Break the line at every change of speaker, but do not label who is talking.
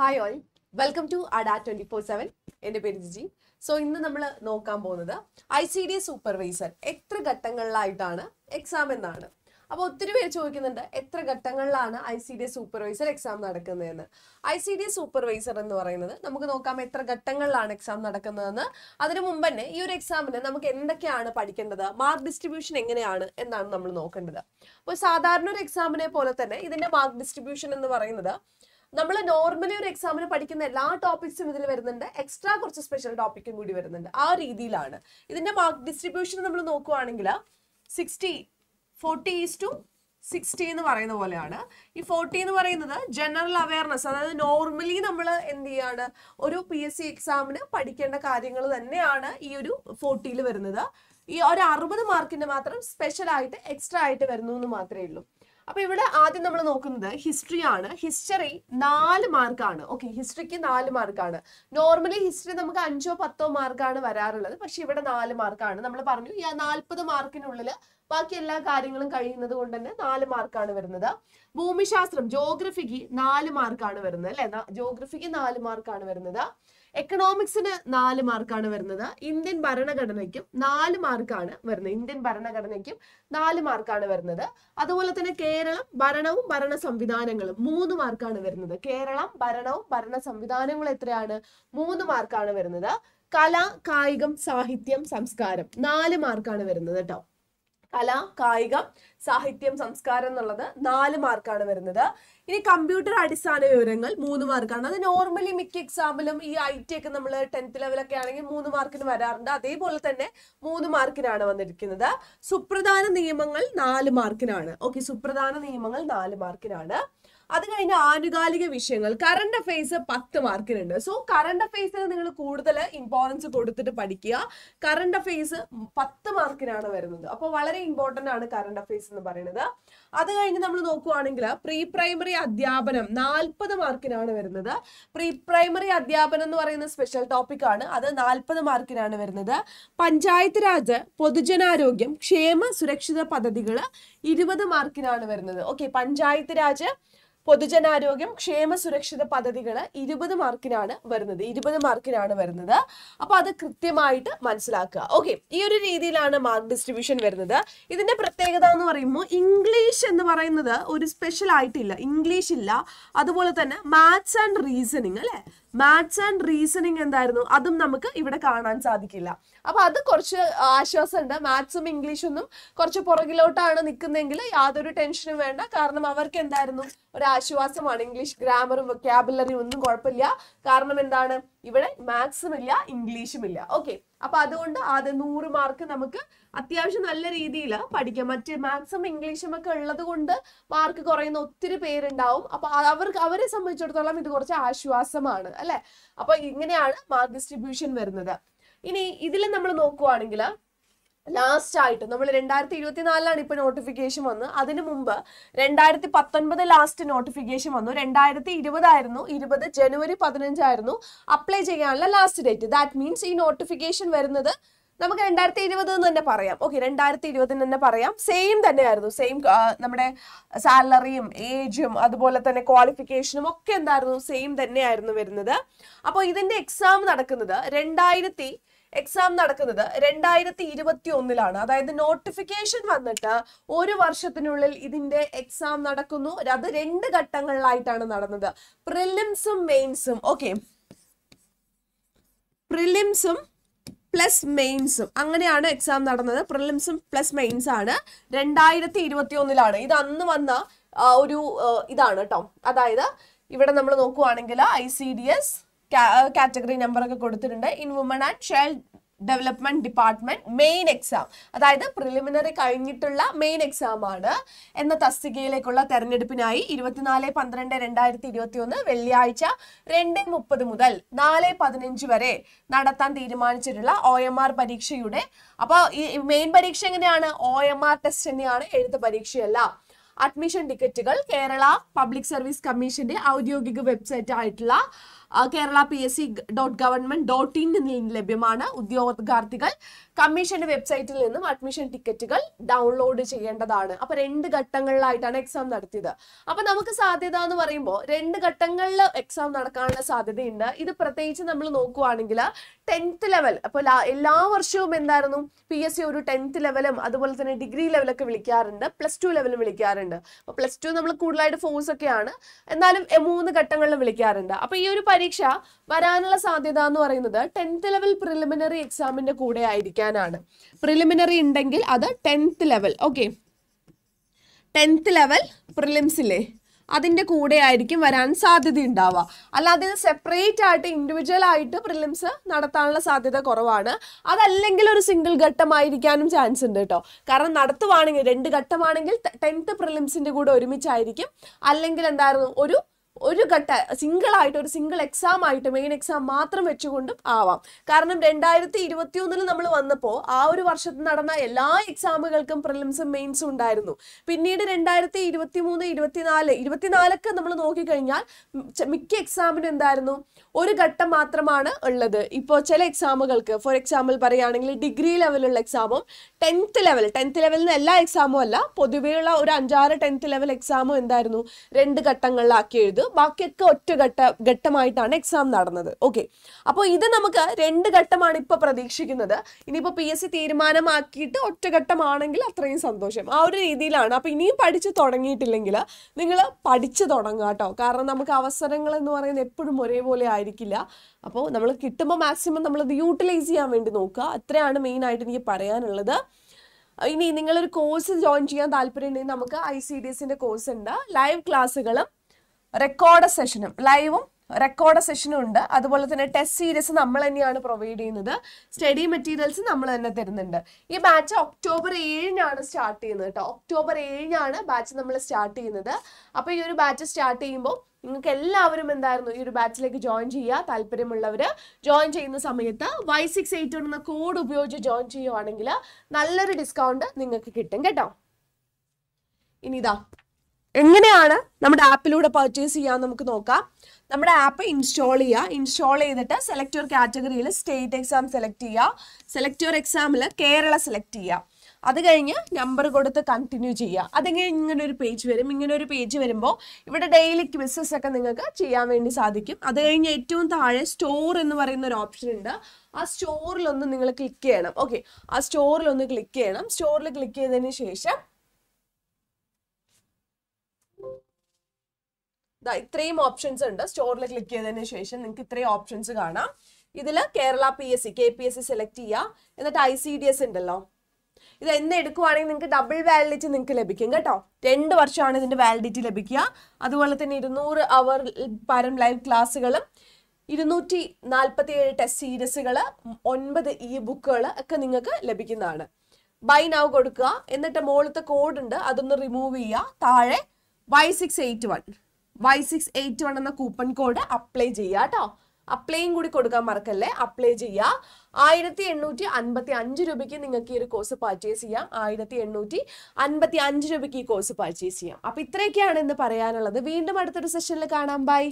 hi all welcome to Adda twenty four seven എന്റെ പേര് Jiji so ഇന്ന് നമ്മൾ നോക്കാൻ പോകുന്നത് ഐ സി ഡി സൂപ്പർവൈസർ എത്ര ഘട്ടങ്ങളിലായിട്ടാണ് എക്സാം എന്നാണ് അപ്പോൾ ഒത്തിരി പേര് ചോദിക്കുന്നുണ്ട് എത്ര ഘട്ടങ്ങളിലാണ് I C D supervisor exam നടക്കുന്നതെന്ന് ഐ സി ഡി സൂപ്പർവൈസർ എന്ന് പറയുന്നത് നമുക്ക് നോക്കാം എത്ര ഘട്ടങ്ങളിലാണ് എക്സാം നടക്കുന്നതെന്ന് അതിനു മുമ്പ് തന്നെ ഈ ഒരു എക്സാമിന് നമുക്ക് എന്തൊക്കെയാണ് പഠിക്കേണ്ടത് മാർക്ക് ഡിസ്ട്രിബ്യൂഷൻ എങ്ങനെയാണ് എന്നാണ് നമ്മൾ നോക്കേണ്ടത് അപ്പോൾ സാധാരണ ഒരു എക്സാമിനെ പോലെ തന്നെ ഇതിന്റെ മാർക്ക് ഡിസ്ട്രിബ്യൂഷൻ എന്ന് പറയുന്നത് നമ്മൾ നോർമലി ഒരു എക്സാമിന് പഠിക്കുന്ന എല്ലാ ടോപ്പിക്സും ഇതിൽ വരുന്നുണ്ട് എക്സ്ട്രാ കുറച്ച് സ്പെഷ്യൽ ടോപ്പിക്കും കൂടി വരുന്നുണ്ട് ആ രീതിയിലാണ് ഇതിന്റെ മാർക്ക് ഡിസ്ട്രിബ്യൂഷൻ നമ്മൾ നോക്കുവാണെങ്കിൽ sixty forty is to sixty എന്ന് പറയുന്ന പോലെയാണ് ഈ ഫോർട്ടി എന്ന് പറയുന്നത് ജനറൽ അവയർനെസ് അതായത് നോർമലി നമ്മൾ എന്ത് ചെയ്യാണ് ഒരു പി എസ് സി എക്സാമിന് പഠിക്കേണ്ട കാര്യങ്ങൾ തന്നെയാണ് ഈ ഒരു ഫോർട്ടിയിൽ വരുന്നത് ഈ ഒരു അറുപത് മാർക്കിന്റെ മാത്രം സ്പെഷ്യൽ ആയിട്ട് എക്സ്ട്രാ ആയിട്ട് വരുന്നു എന്ന് മാത്രമേ ഉള്ളൂ അപ്പൊ ഇവിടെ ആദ്യം നമ്മൾ നോക്കുന്നത് ഹിസ്റ്ററി ആണ് ഹിസ്റ്ററി നാല് മാർക്കാണ് ഓക്കെ ഹിസ്റ്ററിക്ക് നാല് മാർക്കാണ് നോർമലി ഹിസ്റ്ററി നമുക്ക് അഞ്ചോ പത്തോ മാർക്കാണ് വരാറുള്ളത് പക്ഷെ ഇവിടെ നാല് മാർക്കാണ് നമ്മൾ പറഞ്ഞു ഈ നാൽപ്പത് മാർക്കിനുള്ളിൽ ബാക്കി എല്ലാ കാര്യങ്ങളും കഴിയുന്നത് കൊണ്ട് തന്നെ നാല് മാർക്കാണ് വരുന്നത് ഭൂമിശാസ്ത്രം ജോഗ്രഫിക്ക് നാല് മാർക്കാണ് വരുന്നത് അല്ലെ ജോഗ്രഫിക്ക് നാല് മാർക്കാണ് വരുന്നത് എക്കണോമിക്സിന് നാല് മാർക്കാണ് വരുന്നത് ഇന്ത്യൻ ഭരണഘടനയ്ക്കും നാല് മാർക്കാണ് വരുന്നത് ഇന്ത്യൻ ഭരണഘടനയ്ക്കും നാല് മാർക്കാണ് വരുന്നത് അതുപോലെ തന്നെ കേരളം ഭരണവും ഭരണ സംവിധാനങ്ങളും മൂന്ന് മാർക്കാണ് വരുന്നത് കേരളം ഭരണവും ഭരണ സംവിധാനങ്ങളും എത്രയാണ് മൂന്ന് മാർക്കാണ് വരുന്നത് കല കായികം സാഹിത്യം സംസ്കാരം നാല് മാർക്കാണ് വരുന്നത് കേട്ടോ കല കായികം സാഹിത്യം സംസ്കാരം എന്നുള്ളത് നാല് മാർക്കാണ് വരുന്നത് ഇനി കമ്പ്യൂട്ടർ അടിസ്ഥാന വിവരങ്ങൾ മൂന്ന് മാർക്കാണ് അത് നോർമലി മിക്ക എക്സാമിലും ഈ ഐ ടി ഒക്കെ നമ്മൾ ടെൻത്ത് ലെവലൊക്കെ ആണെങ്കിൽ മൂന്ന് മാർക്കിന് വരാറുണ്ട് അതേപോലെ തന്നെ മൂന്ന് മാർക്കിനാണ് വന്നിരിക്കുന്നത് സുപ്രധാന നിയമങ്ങൾ നാല് മാർക്കിനാണ് ഓക്കെ സുപ്രധാന നിയമങ്ങൾ നാല് മാർക്കിനാണ് അത് കഴിഞ്ഞ് ആനുകാലിക വിഷയങ്ങൾ കറണ്ട് അഫെയർസ് പത്ത് മാർക്കിനുണ്ട് സോ കറണ്ട് അഫെയർസിന് നിങ്ങൾ കൂടുതൽ ഇമ്പോർട്ടൻസ് കൊടുത്തിട്ട് പഠിക്കുക കറണ്ട് അഫെയർസ് പത്ത് മാർക്കിനാണ് വരുന്നത് അപ്പോൾ വളരെ ഇമ്പോർട്ടൻ്റ് ആണ് കറണ്ട് അഫെയർസ് എന്ന് പറയുന്നത് അത് കഴിഞ്ഞ് നമ്മൾ നോക്കുവാണെങ്കിൽ പ്രീ പ്രൈമറി അധ്യാപനം നാൽപ്പത് മാർക്കിനാണ് വരുന്നത് പ്രീ പ്രൈമറി അധ്യാപനം എന്ന് പറയുന്ന സ്പെഷ്യൽ ടോപ്പിക് ആണ് അത് നാൽപ്പത് മാർക്കിനാണ് വരുന്നത് പഞ്ചായത്ത് രാജ് പൊതുജനാരോഗ്യം ക്ഷേമ സുരക്ഷിത പദ്ധതികൾ ഇരുപത് മാർക്കിനാണ് വരുന്നത് ഓക്കെ പഞ്ചായത്ത് രാജ് പൊതുജനാരോഗ്യം ക്ഷേമ സുരക്ഷിത പദ്ധതികൾ ഇരുപത് മാർക്കിനാണ് വരുന്നത് ഇരുപത് മാർക്കിനാണ് വരുന്നത് അപ്പോൾ അത് കൃത്യമായിട്ട് മനസ്സിലാക്കുക ഓക്കെ ഈ ഒരു രീതിയിലാണ് മാർക്ക് ഡിസ്ട്രിബ്യൂഷൻ വരുന്നത് ഇതിന്റെ പ്രത്യേകത എന്ന് പറയുമ്പോൾ ഇംഗ്ലീഷ് എന്ന് പറയുന്നത് ഒരു സ്പെഷ്യൽ ആയിട്ടില്ല ഇംഗ്ലീഷ് ഇല്ല അതുപോലെ തന്നെ മാത്സ് ആൻഡ് റീസണിങ് അല്ലേ മാത്സ് ആൻഡ് റീസണിങ് എന്തായിരുന്നു അതും നമുക്ക് ഇവിടെ കാണാൻ സാധിക്കില്ല അപ്പൊ അത് കുറച്ച് ആശ്വാസമുണ്ട് മാത്സും ഇംഗ്ലീഷൊന്നും കുറച്ച് പുറകിലോട്ടാണ് നിൽക്കുന്നതെങ്കിൽ യാതൊരു ടെൻഷനും വേണ്ട കാരണം അവർക്ക് എന്തായിരുന്നു ഒരു ആശ്വാസമാണ് ഇംഗ്ലീഷ് ഗ്രാമറും വൊക്കാബുലറിയും ഒന്നും കുഴപ്പമില്ല കാരണം എന്താണ് ഇവിടെ മാത്സും ഇല്ല ഇംഗ്ലീഷും ഇല്ല ഓക്കെ അപ്പൊ അതുകൊണ്ട് അത് നൂറ് മാർക്ക് നമുക്ക് അത്യാവശ്യം നല്ല രീതിയിൽ പഠിക്കാം മറ്റ് മാത്സും ഇംഗ്ലീഷും ഒക്കെ ഉള്ളത് കൊണ്ട് മാർക്ക് കുറയുന്ന ഒത്തിരി പേരുണ്ടാവും അപ്പൊ അവർക്ക് അവരെ സംബന്ധിച്ചിടത്തോളം ഇത് കുറച്ച് ആശ്വാസമാണ് അല്ലെ അപ്പൊ ഇങ്ങനെയാണ് മാർക്ക് ഡിസ്ട്രിബ്യൂഷൻ വരുന്നത് ഇനി ഇതിൽ നമ്മൾ നോക്കുവാണെങ്കിൽ ലാസ്റ്റ് ആയിട്ട് നമ്മൾ രണ്ടായിരത്തി നാലിലാണ് ഇപ്പൊ നോട്ടിഫിക്കേഷൻ വന്ന് അതിന് മുമ്പ് രണ്ടായിരത്തി പത്തൊൻപത് ലാസ്റ്റ് നോട്ടിഫിക്കേഷൻ വന്നു രണ്ടായിരത്തി ഇരുപതായിരുന്നു ഇരുപത് ജനുവരി പതിനഞ്ചായിരുന്നു അപ്ലൈ ചെയ്യാനുള്ള ലാസ്റ്റ് ഡേറ്റ് ദാറ്റ് മീൻസ് ഈ നോട്ടിഫിക്കേഷൻ വരുന്നത് നമുക്ക് രണ്ടായിരത്തി ഇരുപത് എന്ന് തന്നെ പറയാം ഓക്കെ രണ്ടായിരത്തി ഇരുപതിന് തന്നെ പറയാം സെയിം തന്നെയായിരുന്നു സെയിം നമ്മുടെ സാലറിയും ഏജും അതുപോലെ തന്നെ ക്വാളിഫിക്കേഷനും ഒക്കെ എന്തായിരുന്നു സെയിം തന്നെയായിരുന്നു വരുന്നത് അപ്പോൾ ഇതിന്റെ എക്സാം നടക്കുന്നത് രണ്ടായിരത്തി എക്സാം നടക്കുന്നത് രണ്ടായിരത്തി ഇരുപത്തി ഒന്നിലാണ് അതായത് നോട്ടിഫിക്കേഷൻ വന്നിട്ട് ഒരു വർഷത്തിനുള്ളിൽ ഇതിന്റെ എക്സാം നടക്കുന്നു അത് രണ്ട് ഘട്ടങ്ങളിലായിട്ടാണ് നടന്നത് പ്രിലിംസും മെയിൻസും ഓക്കെ പ്രിലിംസും പ്ലസ് മെയിൻസും അങ്ങനെയാണ് എക്സാം നടന്നത് പ്രിലിംസും പ്ലസ് മെയിൻസ് ആണ് രണ്ടായിരത്തി ഇരുപത്തി ഒന്നിലാണ് ഇത് അന്ന് വന്ന ഒരു ഇതാണ് കേട്ടോ അതായത് ഇവിടെ നമ്മൾ നോക്കുവാണെങ്കിൽ I C D S category number ഒക്കെ കൊടുത്തിട്ടുണ്ട് in woman and child development department main exam അതായത് പ്രിലിമിനറി കഴിഞ്ഞിട്ടുള്ള മെയിൻ എക്സാം ആണ് എന്ന തസ്തികയിലേക്കുള്ള തെരഞ്ഞെടുപ്പിനായി ഇരുപത്തിനാല് പന്ത്രണ്ട് രണ്ടായിരത്തി ഇരുപത്തി ഒന്ന് വെള്ളിയാഴ്ച രണ്ട് മുപ്പത് മുതൽ നാല് പതിനഞ്ച് വരെ നടത്താൻ തീരുമാനിച്ചിട്ടുള്ള ഒ എം ആർ പരീക്ഷയുടെ അപ്പോൾ ഈ മെയിൻ പരീക്ഷ എങ്ങനെയാണ് ഒ എം ആർ ടെസ്റ്റ് തന്നെയാണ് എഴുത്ത പരീക്ഷയല്ല അഡ്മിഷൻ ടിക്കറ്റുകൾ കേരള പബ്ലിക് സർവീസ് കമ്മീഷന്റെ ഔദ്യോഗിക വെബ്സൈറ്റ് ആയിട്ടുള്ള Kerala P S C dot government dot ഇന്നിൽ നിന്ന് ലഭ്യമാണ് ഉദ്യോഗാർത്ഥികൾ കമ്മീഷന്റെ വെബ്സൈറ്റിൽ നിന്നും അഡ്മിഷൻ ടിക്കറ്റുകൾ ഡൗൺലോഡ് ചെയ്യേണ്ടതാണ് അപ്പൊ രണ്ട് ഘട്ടങ്ങളിലായിട്ടാണ് എക്സാം നടത്തിയത് അപ്പൊ നമുക്ക് സാധ്യത എന്ന് പറയുമ്പോൾ രണ്ട് ഘട്ടങ്ങളിൽ എക്സാം നടക്കാനുള്ള സാധ്യതയുണ്ട് ഇത് പ്രത്യേകിച്ച് നമ്മൾ നോക്കുവാണെങ്കിൽ ടെൻത്ത് ലെവൽ അപ്പോൾ എല്ലാ വർഷവും എന്തായിരുന്നു പി എസ് സി ഒരു ടെൻത്ത് ലെവലും അതുപോലെ തന്നെ ഡിഗ്രി ലെവലൊക്കെ വിളിക്കാറുണ്ട് പ്ലസ് ടു ലെവലും വിളിക്കാറുണ്ട് അപ്പോൾ പ്ലസ് ടു നമ്മൾ കൂടുതലായിട്ട് ഫോഴ്സ് ഒക്കെയാണ് എന്നാലും മൂന്ന് ഘട്ടങ്ങളിലും വിളിക്കാറുണ്ട് അപ്പോൾ ഈ ഒരു പരീക്ഷ വരാനുള്ള സാധ്യത എന്ന് പറയുന്നത് ടെൻത്ത് ലെവൽ പ്രിലിമിനറി എക്സാമിന്റെ കൂടെ ആയിരിക്കാനാണ് പ്രിലിമിനറി ഉണ്ടെങ്കിൽ അത് tenth level okay tenth level പ്രിലിംസില്ലേ അതിൻ്റെ കൂടെ ആയിരിക്കും വരാൻ സാധ്യത ഉണ്ടാവുക അല്ലാതെ ഇത് സെപ്പറേറ്റ് ആയിട്ട് ഇൻഡിവിജ്വൽ ആയിട്ട് പ്രിലിംസ് നടത്താനുള്ള സാധ്യത കുറവാണ് അതല്ലെങ്കിൽ ഒരു സിംഗിൾ ഘട്ടമായിരിക്കാനും ചാൻസ് ഉണ്ട് കേട്ടോ കാരണം നടത്തുവാണെങ്കിൽ രണ്ട് ഘട്ടമാണെങ്കിൽ ടെൻത്ത് പ്രിലിംസിൻ്റെ കൂടെ ഒരുമിച്ചായിരിക്കും അല്ലെങ്കിൽ എന്തായിരുന്നു ഒരു ഒരു ഘട്ട സിംഗിൾ ആയിട്ട് ഒരു സിംഗിൾ എക്സാം ആയിട്ട് മെയിൻ എക്സാം മാത്രം വെച്ചുകൊണ്ടും ആവാം കാരണം രണ്ടായിരത്തി ഇരുപത്തി ഒന്നിൽ നമ്മൾ വന്നപ്പോൾ ആ ഒരു വർഷത്തിൽ നടന്ന എല്ലാ എക്സാമുകൾക്കും പ്രിലിംസും മെയിൻസും ഉണ്ടായിരുന്നു പിന്നീട് രണ്ടായിരത്തി ഇരുപത്തി മൂന്ന് ഇരുപത്തിനാല് ഇരുപത്തിനാലൊക്കെ നമ്മൾ നോക്കിക്കഴിഞ്ഞാൽ മിക്ക എക്സാമിനും എന്തായിരുന്നു ഒരു ഘട്ടം മാത്രമാണ് ഉള്ളത് ഇപ്പോൾ ചില എക്സാമുകൾക്ക് ഫോർ എക്സാമ്പിൾ പറയുകയാണെങ്കിൽ ഡിഗ്രി ലെവലുള്ള എക്സാമും ടെൻത്ത് ലെവൽ ടെൻത്ത് ലെവലിൽ നിന്ന് എല്ലാ എക്സാമും അല്ല പൊതുവെയുള്ള ഒരു അഞ്ചാറ് ടെൻത്ത് ലെവൽ എക്സാമും എന്തായിരുന്നു രണ്ട് ഘട്ടങ്ങളിലാക്കി എഴുതും ചെയ്തു ബാക്കിയൊക്കെ ഒറ്റഘട്ട ഘട്ടമായിട്ടാണ് എക്സാം നടന്നത് ഓക്കെ അപ്പോൾ ഇത് നമുക്ക് രണ്ട് ഘട്ടമാണ് ഇപ്പോൾ പ്രതീക്ഷിക്കുന്നത് ഇനിയിപ്പോൾ പി എസ് സി തീരുമാനമാക്കിയിട്ട് ഒറ്റഘട്ടമാണെങ്കിൽ അത്രയും സന്തോഷം ആ ഒരു രീതിയിലാണ് അപ്പോൾ ഇനിയും പഠിച്ചു തുടങ്ങിയിട്ടില്ലെങ്കിൽ നിങ്ങൾ പഠിച്ചു തുടങ്ങുക കേട്ടോ കാരണം നമുക്ക് അവസരങ്ങൾ എന്ന് പറയുന്നത് എപ്പോഴും ഒരേപോലെ ആയിരിക്കില്ല അപ്പോൾ നമ്മൾ കിട്ടുമ്പോൾ മാക്സിമം നമ്മൾ അത് യൂട്ടിലൈസ് ചെയ്യാൻ വേണ്ടി നോക്കുക അത്രയാണ് മെയിനായിട്ട് എനിക്ക് പറയാനുള്ളത് ഇനി നിങ്ങളൊരു കോഴ്സ് ജോയിൻ ചെയ്യാൻ താല്പര്യം ഉണ്ടെങ്കിൽ നമുക്ക് ഐ സി ഡി എസിൻ്റെ കോഴ്സ് ഉണ്ട് ലൈവ് ക്ലാസ്സുകളും റെക്കോർഡ് സെഷനും ലൈവും റെക്കോർഡ് സെഷനും ഉണ്ട് അതുപോലെ തന്നെ ടെസ്റ്റ് സീരീസ് നമ്മൾ തന്നെയാണ് പ്രൊവൈഡ് ചെയ്യുന്നത് സ്റ്റഡി മെറ്റീരിയൽസ് നമ്മൾ തന്നെ തരുന്നുണ്ട് ഈ ബാച്ച് ഒക്ടോബർ ഏഴിനാണ് സ്റ്റാർട്ട് ചെയ്യുന്നത് കേട്ടോ ഒക്ടോബർ ഏഴിനാണ് ബാച്ച് നമ്മൾ സ്റ്റാർട്ട് ചെയ്യുന്നത് അപ്പോൾ ഈ ഒരു ബാച്ച് സ്റ്റാർട്ട് ചെയ്യുമ്പോൾ നിങ്ങൾക്ക് എല്ലാവരും എന്തായിരുന്നു ഈ ഒരു ബാച്ചിലേക്ക് ജോയിൻ ചെയ്യുക താല്പര്യമുള്ളവർ ജോയിൻ ചെയ്യുന്ന സമയത്ത് വൈ സിക്സ് എയ്റ്റ് എന്ന കോഡ് ഉപയോഗിച്ച് ജോയിൻ ചെയ്യുവാണെങ്കിൽ നല്ലൊരു ഡിസ്കൗണ്ട് നിങ്ങൾക്ക് കിട്ടും കേട്ടോ ഇനിതാ എങ്ങനെയാണ് നമ്മുടെ ആപ്പിലൂടെ പർച്ചേസ് ചെയ്യാൻ നമുക്ക് നോക്കാം നമ്മുടെ ആപ്പ് ഇൻസ്റ്റാൾ ചെയ്യുക ഇൻസ്റ്റാൾ ചെയ്തിട്ട് സെലക്ട് യുവർ കാറ്റഗറിയിൽ സ്റ്റേറ്റ് എക്സാം സെലക്ട് ചെയ്യുക സെലക്ട് യുവർ എക്സാമിൽ കേരള സെലക്ട് ചെയ്യുക അത് കഴിഞ്ഞ് നമ്പർ കൊടുത്ത് കണ്ടിന്യൂ ചെയ്യുക അതെങ്ങനെ ഇങ്ങനെ ഒരു പേജ് വരും ഇങ്ങനെ ഒരു പേജ് വരുമ്പോൾ ഇവിടെ ഡെയിലി ക്വിസസ് ഒക്കെ നിങ്ങൾക്ക് ചെയ്യാൻ വേണ്ടി സാധിക്കും അത് കഴിഞ്ഞ് ഏറ്റവും താഴെ സ്റ്റോർ എന്ന് പറയുന്ന ഒരു ഓപ്ഷൻ ഉണ്ട് ആ സ്റ്റോറിലൊന്ന് നിങ്ങൾ ക്ലിക്ക് ചെയ്യണം ഓക്കെ ആ സ്റ്റോറിലൊന്ന് ക്ലിക്ക് ചെയ്യണം സ്റ്റോറിൽ ക്ലിക്ക് ചെയ്തതിന് ശേഷം ഇത്രയും ഓപ്ഷൻസ് ഉണ്ട് സ്റ്റോറിൽ ക്ലിക്ക് ചെയ്തതിന് ശേഷം നിങ്ങൾക്ക് ഇത്രയും ഓപ്ഷൻസ് കാണാം ഇതിൽ Kerala P S C K P S C select ചെയ്യുക എന്നിട്ട് ഐ സി ഡി എസ് ഉണ്ടല്ലോ ഇത് എന്ന് എടുക്കുവാണെങ്കിൽ നിങ്ങൾക്ക് ഡബിൾ വാലിഡിറ്റി നിങ്ങൾക്ക് ലഭിക്കും കേട്ടോ രണ്ട് വർഷമാണ് ഇതിൻ്റെ വാലിഡിറ്റി ലഭിക്കുക അതുപോലെ തന്നെ ഇരുന്നൂറ് അവർ പരം ലൈവ് ക്ലാസ്സുകളും ഇരുന്നൂറ്റി നാൽപ്പത്തി ഏഴ് ടെസ്റ്റ് സീരീസുകൾ ഒൻപത് ഇ ബുക്കുകൾ ഒക്കെ നിങ്ങൾക്ക് ലഭിക്കുന്നതാണ് ബൈ നൗ കൊടുക്കുക എന്നിട്ട് മുകളിലത്തെ കോഡുണ്ട് അതൊന്ന് റിമൂവ് ചെയ്യുക താഴെ Y six eight one Y six eight one എന്ന കൂപ്പൺ കോഡ് അപ്ലൈ ചെയ്യുക കേട്ടോ അപ്ലൈയും കൂടി കൊടുക്കാൻ മറക്കല്ലേ അപ്ലൈ ചെയ്യുക ആയിരത്തി എണ്ണൂറ്റി അൻപത്തി അഞ്ച് രൂപയ്ക്ക് നിങ്ങൾക്ക് ഈ ഒരു കോഴ്സ് പർച്ചേസ് ചെയ്യാം ആയിരത്തി എണ്ണൂറ്റി അൻപത്തി അഞ്ച് രൂപയ്ക്ക് ഈ കോഴ്സ് പർച്ചേസ് ചെയ്യാം അപ്പം ഇത്രയൊക്കെയാണ് ഇന്ന് പറയാനുള്ളത് വീണ്ടും അടുത്തൊരു സെഷനിൽ കാണാം ബൈ